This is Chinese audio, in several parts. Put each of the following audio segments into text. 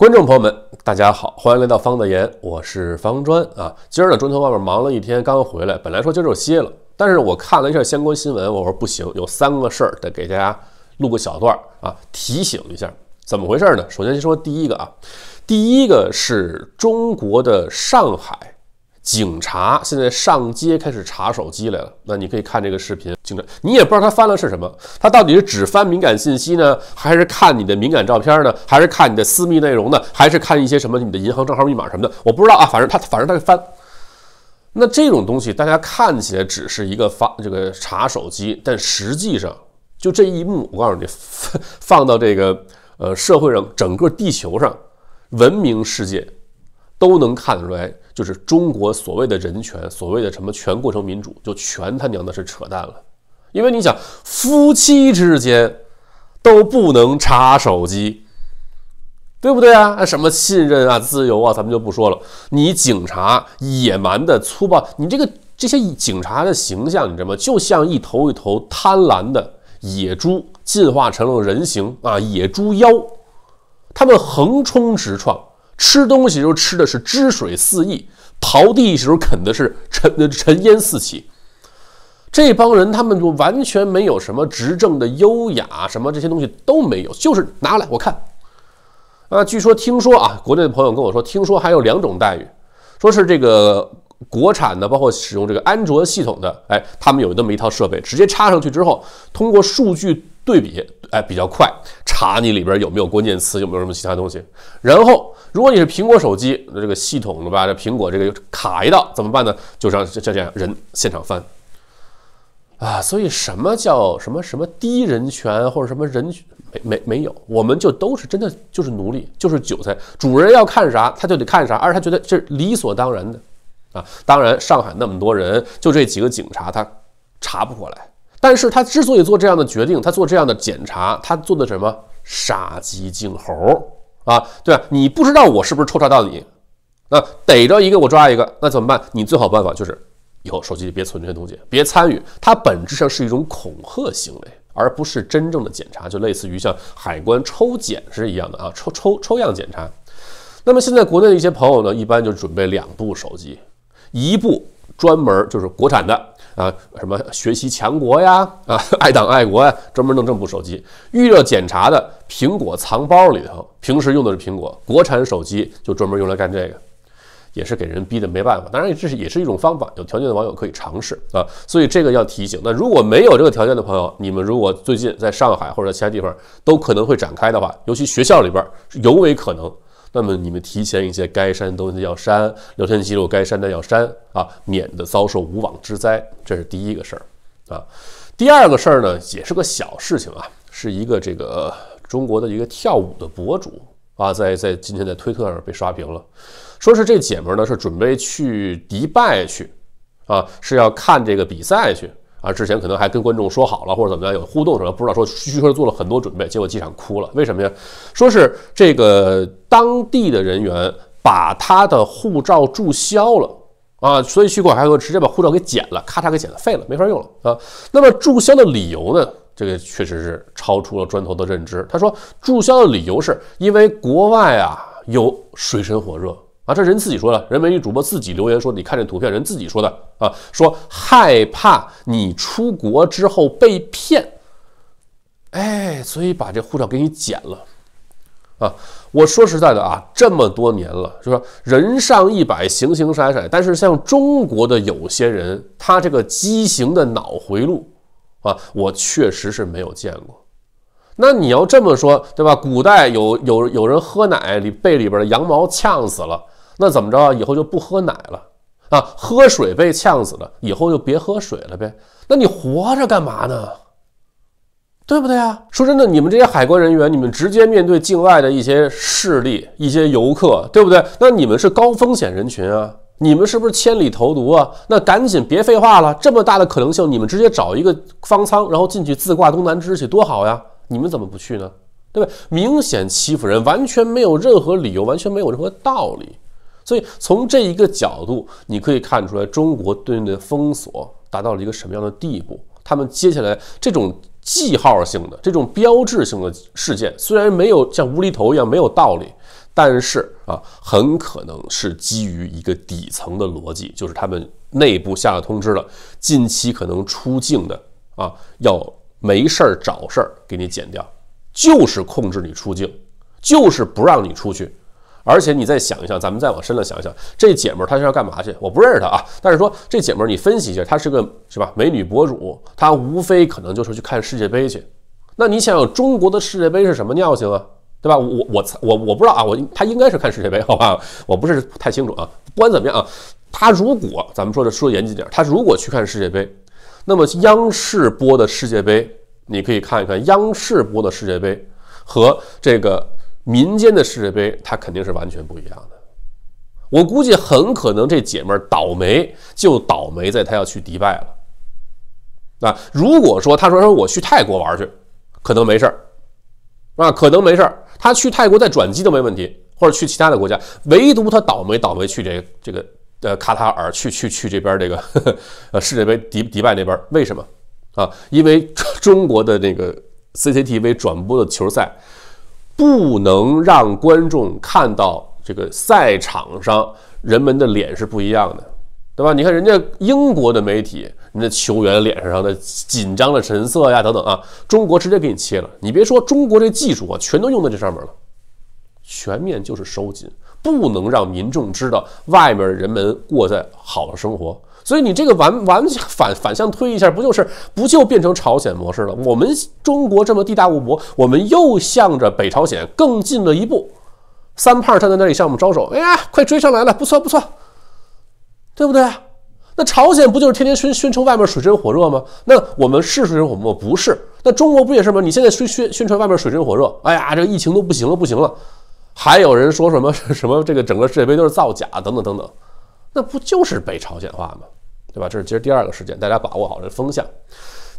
观众朋友们，大家好，欢迎来到方的言，我是方砖啊。今儿呢，中头外面忙了一天，刚回来，本来说今儿就歇了，但是我看了一下相关新闻，我说不行，有三个事儿得给大家录个小段儿啊，提醒一下，怎么回事呢？首先先说第一个啊，第一个是中国的上海。警察现在上街开始查手机来了，那你可以看这个视频，警察，你也不知道他翻了是什么，他到底是只翻敏感信息呢，还是看你的敏感照片呢，还是看你的私密内容呢，还是看一些什么你的银行账号密码什么的，我不知道啊，反正他反正他翻。那这种东西大家看起来只是一个发这个查手机，但实际上就这一幕，我告诉你，放到这个呃社会上，整个地球上闻名世界。都能看得出来，就是中国所谓的人权，所谓的什么全过程民主，就全他娘的是扯淡了。因为你想，夫妻之间都不能查手机，对不对啊？啊，什么信任啊，自由啊，咱们就不说了。你警察野蛮的粗暴，你这个这些警察的形象，你知道吗？就像一头一头贪婪的野猪进化成了人形啊，野猪妖，他们横冲直撞。吃东西时候吃的是汁水四溢，刨地时候啃的是尘尘烟四起。这帮人他们就完全没有什么执政的优雅，什么这些东西都没有，就是拿来我看。啊，据说听说啊，国内的朋友跟我说，听说还有两种待遇，说是这个国产的，包括使用这个安卓系统的，哎，他们有那么一套设备，直接插上去之后，通过数据对比。哎，比较快，查你里边有没有关键词，有没有什么其他东西。然后，如果你是苹果手机，这个系统对吧，这苹果这个卡一道怎么办呢？就让这这样人现场翻啊。所以什么叫什么什么低人权或者什么人没没没有，我们就都是真的就是奴隶，就是韭菜，主人要看啥他就得看啥，而他觉得这理所当然的啊。当然，上海那么多人，就这几个警察他查不过来。但是他之所以做这样的决定，他做这样的检查，他做的什么杀鸡儆猴啊？对吧？你不知道我是不是抽查到你，那逮着一个我抓一个，那怎么办？你最好办法就是以后手机别存这些东西，别参与。它本质上是一种恐吓行为，而不是真正的检查，就类似于像海关抽检是一样的啊，抽抽抽样检查。那么现在国内的一些朋友呢，一般就准备两部手机，一部。专门就是国产的啊，什么学习强国呀，啊，爱党爱国呀，专门弄这么部手机。预热检查的苹果藏包里头，平时用的是苹果国产手机，就专门用来干这个，也是给人逼的没办法。当然，这是也是一种方法，有条件的网友可以尝试啊。所以这个要提醒，那如果没有这个条件的朋友，你们如果最近在上海或者其他地方都可能会展开的话，尤其学校里边尤为可能。那么你们提前一些该删东西要删，聊天记录该删的要删啊，免得遭受无妄之灾，这是第一个事儿啊。第二个事儿呢，也是个小事情啊，是一个这个中国的一个跳舞的博主啊，在在今天在推特上被刷屏了，说是这姐们儿呢是准备去迪拜去啊，是要看这个比赛去啊，之前可能还跟观众说好了或者怎么样有互动什么，不知道说据说做了很多准备，结果机场哭了，为什么呀？说是这个。当地的人员把他的护照注销了啊，所以去过海关说直接把护照给剪了，咔嚓给剪了，废了，没法用了啊。那么注销的理由呢？这个确实是超出了砖头的认知。他说注销的理由是因为国外啊有水深火热啊，这人自己说的。人民与主播自己留言说，你看这图片，人自己说的啊，说害怕你出国之后被骗，哎，所以把这护照给你剪了。啊，我说实在的啊，这么多年了，就说人上一百，形形色色。但是像中国的有些人，他这个畸形的脑回路啊，我确实是没有见过。那你要这么说，对吧？古代有有有人喝奶里被里边的羊毛呛死了，那怎么着？以后就不喝奶了啊？喝水被呛死了，以后就别喝水了呗？那你活着干嘛呢？对不对啊？说真的，你们这些海关人员，你们直接面对境外的一些势力、一些游客，对不对？那你们是高风险人群啊，你们是不是千里投毒啊？那赶紧别废话了，这么大的可能性，你们直接找一个方舱，然后进去自挂东南枝去，多好呀！你们怎么不去呢？对吧？明显欺负人，完全没有任何理由，完全没有任何道理。所以从这一个角度，你可以看出来，中国对的封锁达到了一个什么样的地步。他们接下来这种。记号性的这种标志性的事件，虽然没有像无厘头一样没有道理，但是啊，很可能是基于一个底层的逻辑，就是他们内部下了通知了，近期可能出境的啊，要没事儿找事儿给你剪掉，就是控制你出境，就是不让你出去。而且你再想一想，咱们再往深了想一想，这姐们儿她是要干嘛去？我不认识她啊，但是说这姐们儿，你分析一下，她是个是吧？美女博主，她无非可能就是去看世界杯去。那你想，想，中国的世界杯是什么尿性啊？对吧？我我我我不知道啊，我她应该是看世界杯，好吧？我不是太清楚啊。不管怎么样啊，她如果咱们说的说严谨点，她如果去看世界杯，那么央视播的世界杯，你可以看一看央视播的世界杯和这个。民间的世界杯，他肯定是完全不一样的。我估计很可能这姐妹倒霉就倒霉在她要去迪拜了。啊，如果说她说说我去泰国玩去，可能没事儿，啊，可能没事儿。她去泰国再转机都没问题，或者去其他的国家，唯独她倒霉倒霉去这这个呃卡塔尔去去去这边这个呃世界杯迪迪拜那边，为什么？啊，因为中国的这个 CCTV 转播的球赛。不能让观众看到这个赛场上人们的脸是不一样的，对吧？你看人家英国的媒体，人家球员脸上的紧张的神色呀，等等啊，中国直接给你切了。你别说中国这技术啊，全都用在这上面了，全面就是收紧，不能让民众知道外面人们过在好的生活。所以你这个完完反反向推一下，不就是不就变成朝鲜模式了？我们中国这么地大物博，我们又向着北朝鲜更进了一步。三胖站在那里向我们招手，哎呀，快追上来了，不错不错，对不对那朝鲜不就是天天宣宣称外面水深火热吗？那我们是水深火热不是。那中国不也是吗？你现在宣宣宣传外面水深火热，哎呀，这个疫情都不行了，不行了。还有人说什么什么这个整个世界杯都是造假等等等等。那不就是被朝鲜化吗？对吧？这是其实第二个事件，大家把握好这风向。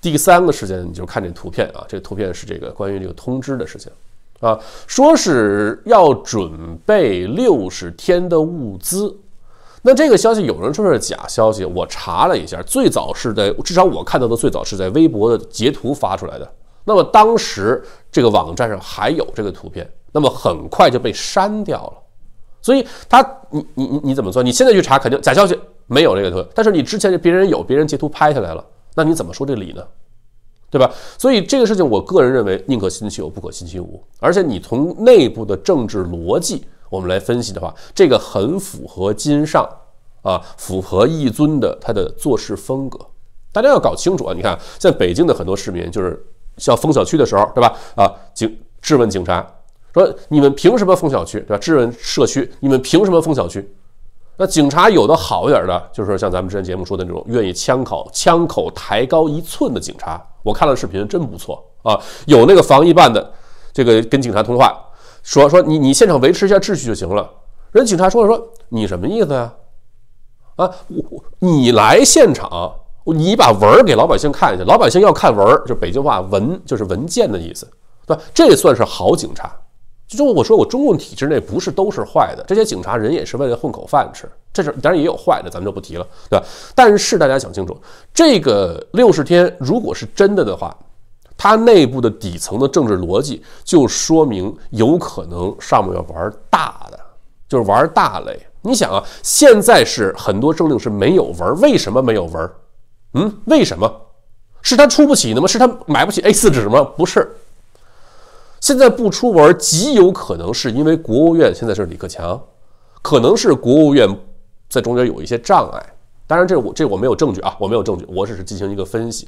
第三个事件，你就看这图片啊，这个图片是这个关于这个通知的事情啊，说是要准备六十天的物资。那这个消息有人说是假消息，我查了一下，最早是在至少我看到的最早是在微博的截图发出来的。那么当时这个网站上还有这个图片，那么很快就被删掉了。所以他，你你你你怎么做？你现在去查，肯定假消息没有这个，但是你之前别人有，别人截图拍下来了，那你怎么说这理呢？对吧？所以这个事情，我个人认为宁可信其有，不可信其无。而且你从内部的政治逻辑我们来分析的话，这个很符合金上啊，符合一尊的他的做事风格。大家要搞清楚啊！你看，像北京的很多市民，就是像封小区的时候，对吧？啊，警质问警察。说你们凭什么封小区，对吧？质问社区，你们凭什么封小区？那警察有的好一点的，就是像咱们之前节目说的那种，愿意枪口枪口抬高一寸的警察。我看了视频，真不错啊！有那个防疫办的这个跟警察通话，说说你你现场维持一下秩序就行了。人警察说了说你什么意思呀？啊，我你来现场，你把文儿给老百姓看一下，老百姓要看文儿，就北京话文就是文件的意思，对吧？这算是好警察。就我说，我中共体制内不是都是坏的，这些警察人也是为了混口饭吃，这是当然也有坏的，咱们就不提了，对吧？但是大家想清楚，这个六十天如果是真的的话，它内部的底层的政治逻辑就说明有可能上面要玩大的，就是玩大了呀。你想啊，现在是很多政令是没有文，为什么没有文？嗯，为什么？是他出不起吗？是他买不起 A4 纸吗？不是。现在不出门极有可能是因为国务院现在是李克强，可能是国务院在中间有一些障碍。当然，这我这我没有证据啊，我没有证据，我只是进行一个分析。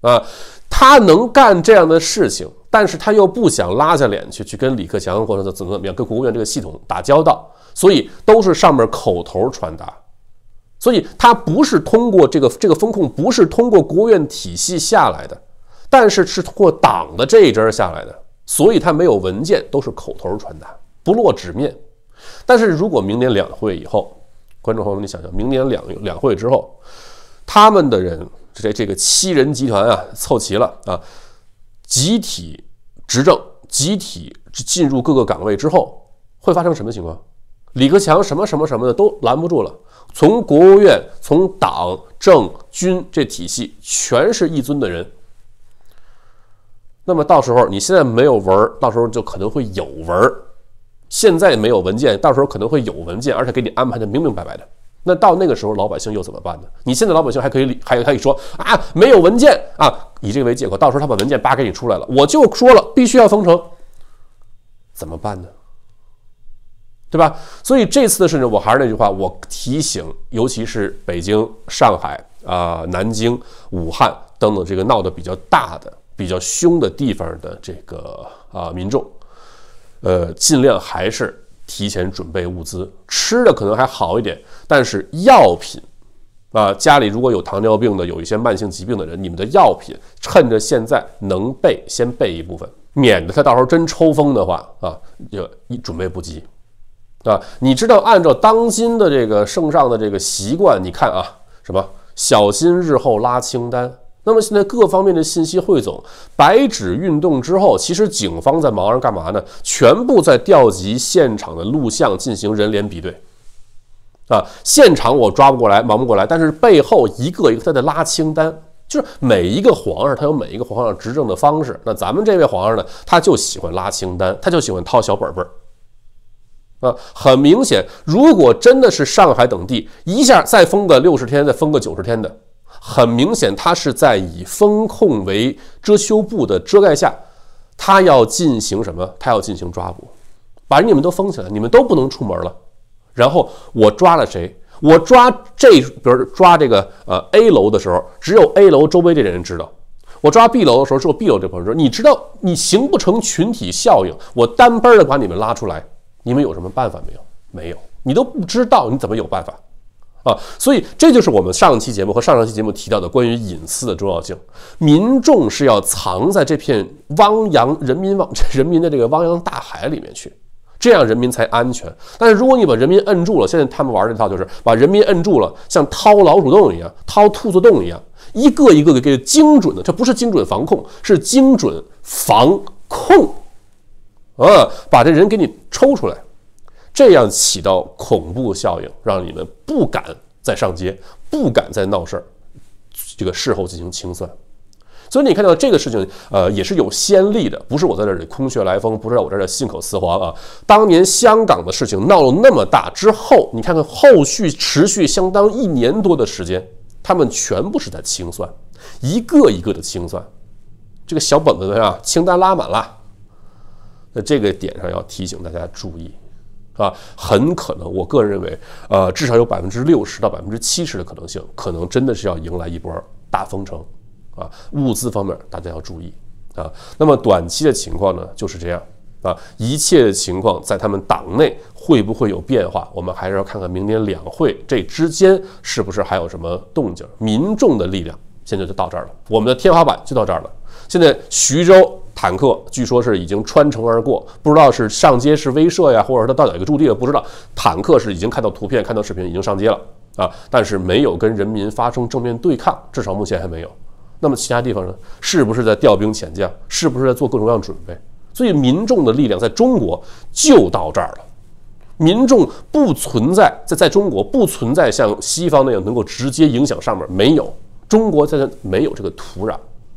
啊，他能干这样的事情，但是他又不想拉下脸去去跟李克强或者怎么怎么样跟国务院这个系统打交道，所以都是上面口头传达，所以他不是通过这个这个风控，不是通过国务院体系下来的。但是是通过党的这一针下来的，所以他没有文件，都是口头传达，不落纸面。但是如果明年两会以后，观众朋友们，你想想，明年两两会之后，他们的人这这个七人集团啊，凑齐了啊，集体执政，集体进入各个岗位之后，会发生什么情况？李克强什么什么什么的都拦不住了。从国务院，从党政军这体系，全是一尊的人。那么到时候你现在没有文到时候就可能会有文现在没有文件，到时候可能会有文件，而且给你安排的明明白白的。那到那个时候，老百姓又怎么办呢？你现在老百姓还可以，还有可以说啊，没有文件啊，以这个为借口。到时候他把文件扒给你出来了，我就说了必须要封城，怎么办呢？对吧？所以这次的事情，我还是那句话，我提醒，尤其是北京、上海啊、南京、武汉等等这个闹得比较大的。比较凶的地方的这个啊民众，呃，尽量还是提前准备物资，吃的可能还好一点，但是药品啊，家里如果有糖尿病的、有一些慢性疾病的人，你们的药品趁着现在能备，先备一部分，免得他到时候真抽风的话啊，就一准备不及。啊。你知道，按照当今的这个圣上的这个习惯，你看啊，什么小心日后拉清单。那么现在各方面的信息汇总，白纸运动之后，其实警方在忙着干嘛呢？全部在调集现场的录像进行人脸比对。啊，现场我抓不过来，忙不过来，但是背后一个一个他在拉清单，就是每一个皇上他有每一个皇上执政的方式。那咱们这位皇上呢，他就喜欢拉清单，他就喜欢掏小本本儿。啊，很明显，如果真的是上海等地一下再封个六十天，再封个九十天的。很明显，他是在以风控为遮羞布的遮盖下，他要进行什么？他要进行抓捕，把你们都封起来，你们都不能出门了。然后我抓了谁？我抓这，比如抓这个呃 A 楼的时候，只有 A 楼周围这人知道。我抓 B 楼的时候，只有 B 楼这朋友知道。你知道，你形不成群体效应，我单班的把你们拉出来，你们有什么办法没有？没有，你都不知道，你怎么有办法？啊，所以这就是我们上期节目和上上期节目提到的关于隐私的重要性。民众是要藏在这片汪洋、人民汪、人民的这个汪洋大海里面去，这样人民才安全。但是如果你把人民摁住了，现在他们玩这套，就是把人民摁住了，像掏老鼠洞一样、掏兔子洞一样，一个一个的给精准的，这不是精准防控，是精准防控，啊，把这人给你抽出来。这样起到恐怖效应，让你们不敢再上街，不敢再闹事儿。这个事后进行清算，所以你看到这个事情，呃，也是有先例的，不是我在这里空穴来风，不是我这信口雌黄啊。当年香港的事情闹了那么大之后，你看看后续持续相当一年多的时间，他们全部是在清算，一个一个的清算，这个小本子上清单拉满了。在这个点上要提醒大家注意。啊，很可能，我个人认为，呃，至少有百分之六十到百分之七十的可能性，可能真的是要迎来一波大封城，啊，物资方面大家要注意，啊，那么短期的情况呢就是这样，啊，一切的情况在他们党内会不会有变化，我们还是要看看明年两会这之间是不是还有什么动静，民众的力量现在就到这儿了，我们的天花板就到这儿了，现在徐州。坦克据说是已经穿城而过，不知道是上街是威慑呀，或者他到哪个驻地了，不知道。坦克是已经看到图片，看到视频，已经上街了啊，但是没有跟人民发生正面对抗，至少目前还没有。那么其他地方呢？是不是在调兵遣将？是不是在做各种各样的准备？所以民众的力量在中国就到这儿了，民众不存在在在中国不存在像西方那样能够直接影响上面，没有中国在没有这个土壤。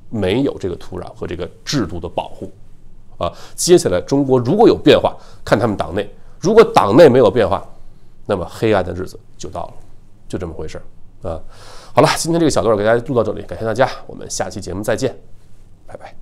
没有这个土壤和这个制度的保护，啊，接下来中国如果有变化，看他们党内；如果党内没有变化，那么黑暗的日子就到了，就这么回事啊。好了，今天这个小段给大家录到这里，感谢大家，我们下期节目再见，拜拜。